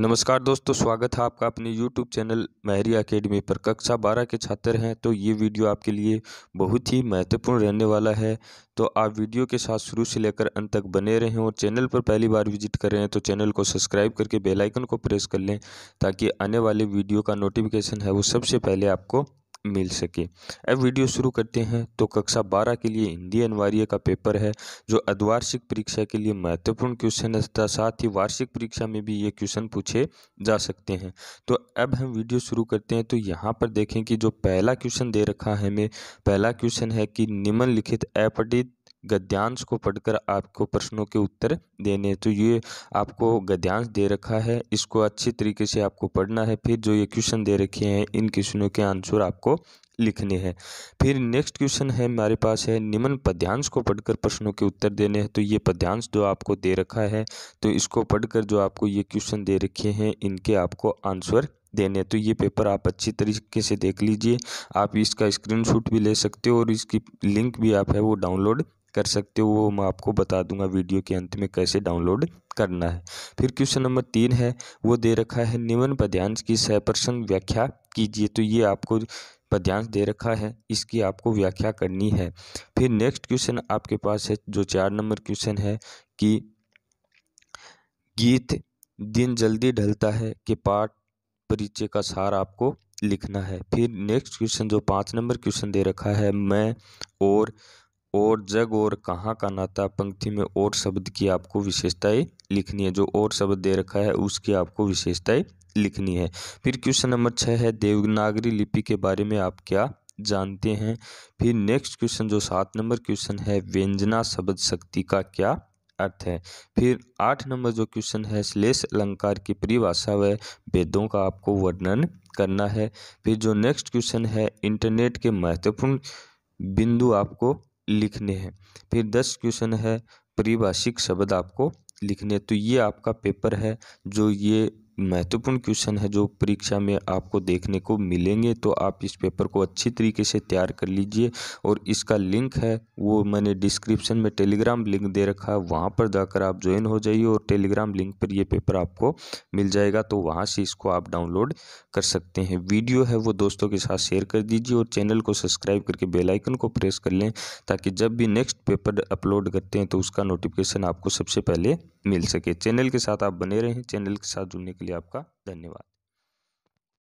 नमस्कार दोस्तों स्वागत है आपका अपने YouTube चैनल महरी अकेडमी पर कक्षा 12 के छात्र हैं तो ये वीडियो आपके लिए बहुत ही महत्वपूर्ण रहने वाला है तो आप वीडियो के साथ शुरू से लेकर अंत तक बने रहें और चैनल पर पहली बार विजिट कर रहे हैं तो चैनल को सब्सक्राइब करके बेल आइकन को प्रेस कर लें ताकि आने वाले वीडियो का नोटिफिकेशन है वो सबसे पहले आपको मिल सके अब वीडियो शुरू करते हैं तो कक्षा बारह के लिए हिंदी अनिवार्य का पेपर है जो अधिवार्षिक परीक्षा के लिए महत्वपूर्ण क्वेश्चन है तथा साथ ही वार्षिक परीक्षा में भी ये क्वेश्चन पूछे जा सकते हैं तो अब हम वीडियो शुरू करते हैं तो यहाँ पर देखें कि जो पहला क्वेश्चन दे रखा है हमें पहला क्वेश्चन है कि निम्नलिखित अपटित गद्यांश को पढ़कर आपको प्रश्नों के उत्तर देने हैं तो ये आपको गद्यांश दे रखा है इसको अच्छी तरीके से आपको पढ़ना है फिर जो ये क्वेश्चन दे रखे हैं इन क्वेश्चनों के आंसर आपको लिखने हैं फिर नेक्स्ट क्वेश्चन है हमारे पास है निम्न पद्यांश को पढ़कर प्रश्नों के उत्तर देने हैं तो ये पद्यांश जो आपको दे रखा है तो इसको पढ़कर जो आपको ये क्वेश्चन दे रखे हैं इनके आपको आंसर देने तो ये पेपर आप अच्छी तरीके से देख लीजिए आप इसका स्क्रीनशॉट भी ले सकते हो और इसकी लिंक भी आप है वो डाउनलोड कर सकते हो वो मैं आपको बता दूंगा वीडियो के अंत में कैसे डाउनलोड करना है फिर क्वेश्चन नंबर तीन है वो दे रखा है निम्न पद्यांश की सहप्रसंग व्याख्या कीजिए तो ये आपको पद्यांश दे रखा है इसकी आपको व्याख्या करनी है फिर नेक्स्ट क्वेश्चन आपके पास है जो चार नंबर क्वेश्चन है कि गीत दिन जल्दी ढलता है कि पाठ परिचय का सार आपको लिखना है फिर नेक्स्ट क्वेश्चन जो पाँच नंबर क्वेश्चन दे रखा है मैं और और जग और कहाँ का नाता पंक्ति में और शब्द की आपको विशेषताएं लिखनी है जो और शब्द दे रखा है उसकी आपको विशेषताएं लिखनी है फिर क्वेश्चन नंबर छः है देवनागरी लिपि के बारे में आप क्या जानते हैं फिर नेक्स्ट क्वेश्चन जो सात नंबर क्वेश्चन है व्यंजना शब्द शक्ति का क्या अर्थ है फिर आठ नंबर जो क्वेश्चन है श्लेष अलंकार की परिभाषा व वेदों का आपको वर्णन करना है फिर जो नेक्स्ट क्वेश्चन है इंटरनेट के महत्वपूर्ण बिंदु आपको लिखने हैं फिर दस क्वेश्चन है परिभाषिक शब्द आपको लिखने तो ये आपका पेपर है जो ये महत्वपूर्ण क्वेश्चन है जो परीक्षा में आपको देखने को मिलेंगे तो आप इस पेपर को अच्छी तरीके से तैयार कर लीजिए और इसका लिंक है वो मैंने डिस्क्रिप्शन में टेलीग्राम लिंक दे रखा है वहाँ पर जाकर आप ज्वाइन हो जाइए और टेलीग्राम लिंक पर ये पेपर आपको मिल जाएगा तो वहाँ से इसको आप डाउनलोड कर सकते हैं वीडियो है वो दोस्तों के साथ शेयर कर दीजिए और चैनल को सब्सक्राइब करके बेलाइकन को प्रेस कर लें ताकि जब भी नेक्स्ट पेपर अपलोड करते हैं तो उसका नोटिफिकेशन आपको सबसे पहले मिल सके चैनल के साथ आप बने रहें चैनल के साथ जुड़ने के लिए आपका धन्यवाद